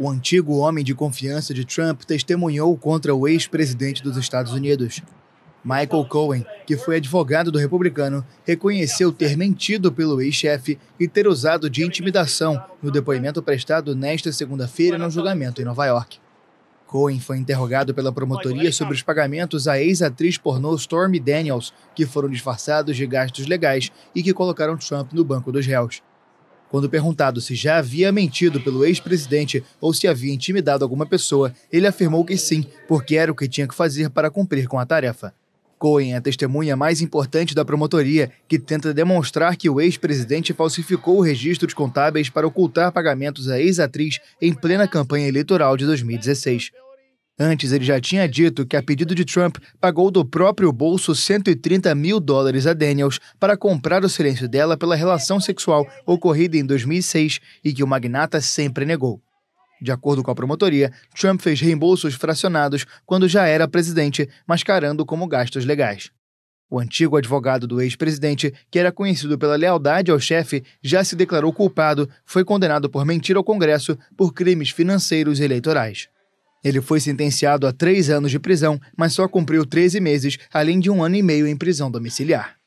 O antigo homem de confiança de Trump testemunhou contra o ex-presidente dos Estados Unidos. Michael Cohen, que foi advogado do republicano, reconheceu ter mentido pelo ex-chefe e ter usado de intimidação no depoimento prestado nesta segunda-feira no julgamento em Nova York. Cohen foi interrogado pela promotoria sobre os pagamentos à ex-atriz pornô Stormy Daniels, que foram disfarçados de gastos legais e que colocaram Trump no banco dos réus. Quando perguntado se já havia mentido pelo ex-presidente ou se havia intimidado alguma pessoa, ele afirmou que sim, porque era o que tinha que fazer para cumprir com a tarefa. Cohen é a testemunha mais importante da promotoria, que tenta demonstrar que o ex-presidente falsificou o registro de contábeis para ocultar pagamentos à ex-atriz em plena campanha eleitoral de 2016. Antes, ele já tinha dito que, a pedido de Trump, pagou do próprio bolso 130 mil dólares a Daniels para comprar o silêncio dela pela relação sexual ocorrida em 2006 e que o magnata sempre negou. De acordo com a promotoria, Trump fez reembolsos fracionados quando já era presidente, mascarando como gastos legais. O antigo advogado do ex-presidente, que era conhecido pela lealdade ao chefe, já se declarou culpado, foi condenado por mentir ao Congresso por crimes financeiros eleitorais. Ele foi sentenciado a três anos de prisão, mas só cumpriu 13 meses, além de um ano e meio em prisão domiciliar.